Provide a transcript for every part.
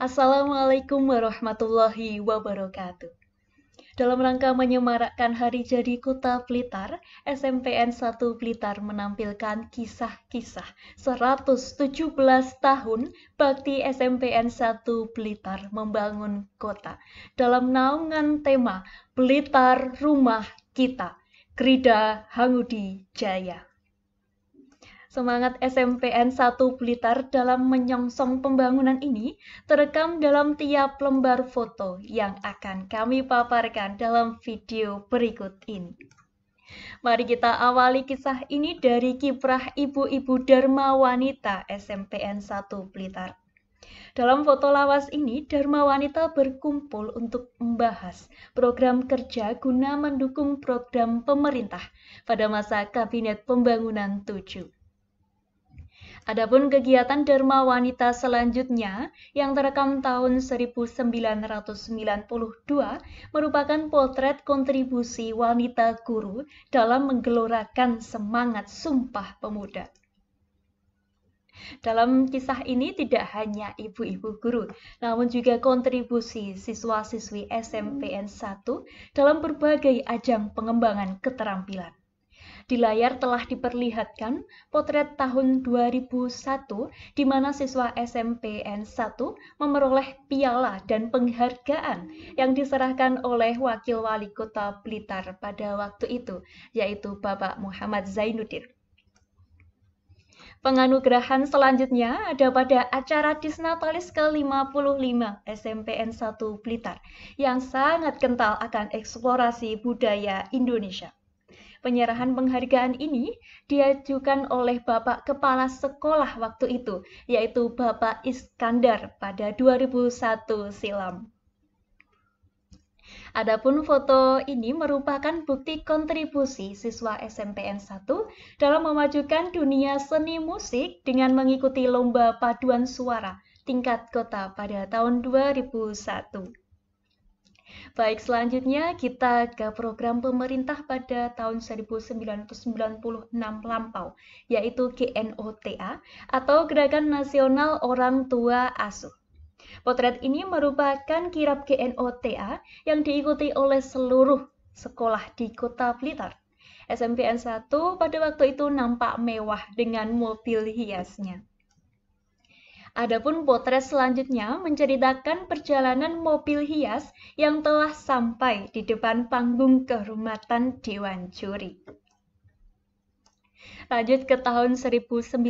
Assalamualaikum warahmatullahi wabarakatuh. Dalam rangka menyemarakkan hari jadi Kota Blitar, SMPN 1 Blitar menampilkan kisah-kisah 117 tahun bakti SMPN 1 Blitar membangun kota dalam naungan tema Blitar Rumah Kita, Krida Hangudi Jaya. Semangat SMPN 1 Blitar dalam menyongsong pembangunan ini terekam dalam tiap lembar foto yang akan kami paparkan dalam video berikut ini. Mari kita awali kisah ini dari kiprah ibu-ibu Dharma Wanita SMPN 1 Blitar. Dalam foto lawas ini, Dharma Wanita berkumpul untuk membahas program kerja guna mendukung program pemerintah pada masa Kabinet Pembangunan 7. Adapun kegiatan Dharma Wanita selanjutnya yang terekam tahun 1992 merupakan potret kontribusi wanita guru dalam menggelorakan semangat Sumpah Pemuda. Dalam kisah ini tidak hanya ibu-ibu guru, namun juga kontribusi siswa-siswi SMPN 1 dalam berbagai ajang pengembangan keterampilan. Di layar telah diperlihatkan potret tahun 2001 di mana siswa SMPN 1 memperoleh piala dan penghargaan yang diserahkan oleh Wakil Wali Kota Blitar pada waktu itu, yaitu Bapak Muhammad Zainuddin. Penganugerahan selanjutnya ada pada acara Disnatalis ke-55 SMPN 1 Blitar yang sangat kental akan eksplorasi budaya Indonesia. Penyerahan penghargaan ini diajukan oleh Bapak Kepala Sekolah waktu itu, yaitu Bapak Iskandar pada 2001 silam. Adapun foto ini merupakan bukti kontribusi siswa SMPN 1 dalam memajukan dunia seni musik dengan mengikuti lomba paduan suara tingkat kota pada tahun 2001. Baik, selanjutnya kita ke program pemerintah pada tahun 1996 lampau, yaitu GNOTA atau Gerakan Nasional Orang Tua Asuh. Potret ini merupakan kirap GNOTA yang diikuti oleh seluruh sekolah di Kota Blitar. SMPN 1 pada waktu itu nampak mewah dengan mobil hiasnya. Adapun potret selanjutnya menceritakan perjalanan mobil hias yang telah sampai di depan panggung kehormatan Dewan Juri. Lanjut ke tahun 1996,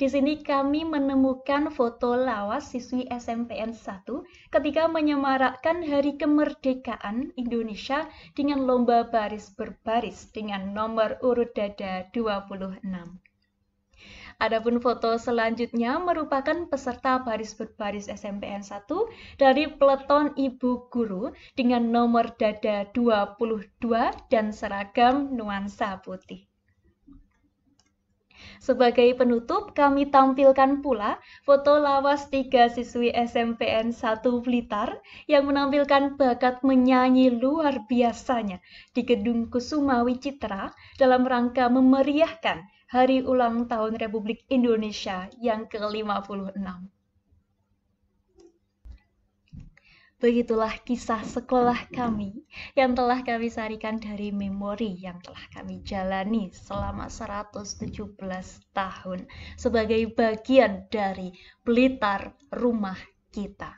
di sini kami menemukan foto lawas siswi SMPN 1 ketika menyemarakkan Hari Kemerdekaan Indonesia dengan lomba baris berbaris dengan nomor urut dada 26. Adapun foto selanjutnya merupakan peserta baris berbaris SMPN 1 dari peleton Ibu Guru dengan nomor dada 22 dan seragam nuansa putih. Sebagai penutup, kami tampilkan pula foto lawas tiga siswi SMPN 1 Blitar yang menampilkan bakat menyanyi luar biasanya di Gedung Kusuma Wicitra dalam rangka memeriahkan Hari Ulang Tahun Republik Indonesia yang ke-56. Begitulah kisah sekolah kami yang telah kami sarikan dari memori yang telah kami jalani selama 117 tahun sebagai bagian dari pelitar rumah kita.